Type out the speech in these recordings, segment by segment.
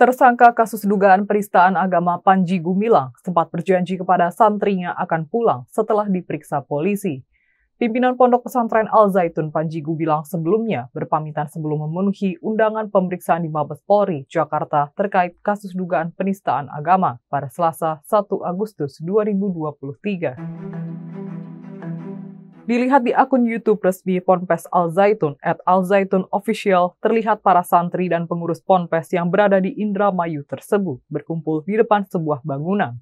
Tersangka kasus dugaan penistaan agama Panji Gumilang sempat berjanji kepada santrinya akan pulang setelah diperiksa polisi. Pimpinan Pondok Pesantren Al-Zaitun Panji Gumilang sebelumnya berpamitan sebelum memenuhi undangan pemeriksaan di Mabes Polri, Jakarta terkait kasus dugaan penistaan agama pada Selasa 1 Agustus 2023. Dilihat di akun YouTube Resmi Ponpes Al Zaitun at Al Zaitun Official, terlihat para santri dan pengurus Ponpes yang berada di Indramayu tersebut berkumpul di depan sebuah bangunan.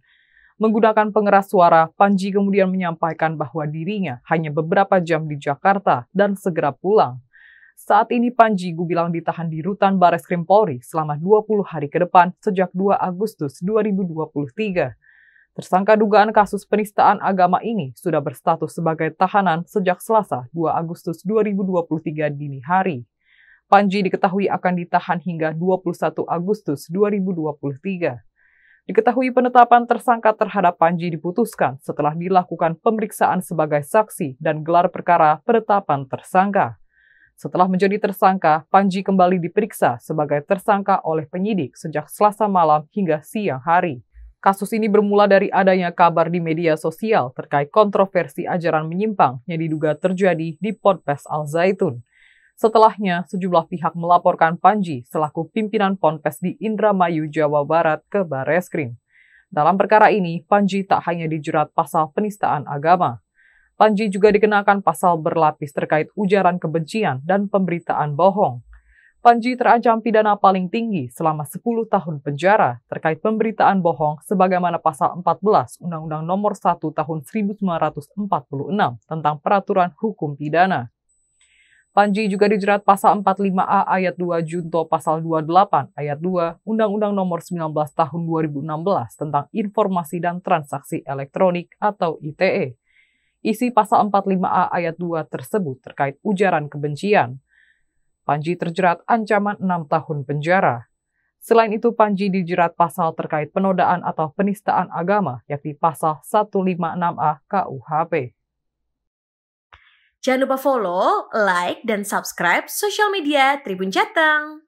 Menggunakan pengeras suara, Panji kemudian menyampaikan bahwa dirinya hanya beberapa jam di Jakarta dan segera pulang. Saat ini Panji Gubilang ditahan di rutan Bareskrim Polri selama 20 hari ke depan sejak 2 Agustus 2023. Tersangka dugaan kasus penistaan agama ini sudah berstatus sebagai tahanan sejak Selasa 2 Agustus 2023 dini hari. Panji diketahui akan ditahan hingga 21 Agustus 2023. Diketahui penetapan tersangka terhadap Panji diputuskan setelah dilakukan pemeriksaan sebagai saksi dan gelar perkara penetapan tersangka. Setelah menjadi tersangka, Panji kembali diperiksa sebagai tersangka oleh penyidik sejak Selasa malam hingga siang hari. Kasus ini bermula dari adanya kabar di media sosial terkait kontroversi ajaran menyimpang yang diduga terjadi di Ponpes Al Zaitun. Setelahnya, sejumlah pihak melaporkan Panji selaku pimpinan Ponpes di Indramayu, Jawa Barat ke Bareskrim. Dalam perkara ini, Panji tak hanya dijerat pasal penistaan agama. Panji juga dikenakan pasal berlapis terkait ujaran kebencian dan pemberitaan bohong Panji terancam pidana paling tinggi selama 10 tahun penjara terkait pemberitaan bohong sebagaimana pasal 14 Undang-Undang Nomor 1 Tahun 1946 tentang Peraturan Hukum Pidana. Panji juga dijerat pasal 45A ayat 2 Junto pasal 28 ayat 2 Undang-Undang Nomor 19 Tahun 2016 tentang Informasi dan Transaksi Elektronik atau ITE. Isi pasal 45A ayat 2 tersebut terkait ujaran kebencian. Panji terjerat ancaman enam tahun penjara. Selain itu, Panji dijerat pasal terkait penodaan atau penistaan agama, yakni pasal 156A KUHP. Jangan lupa follow, like, dan subscribe sosial media Tribun Jateng.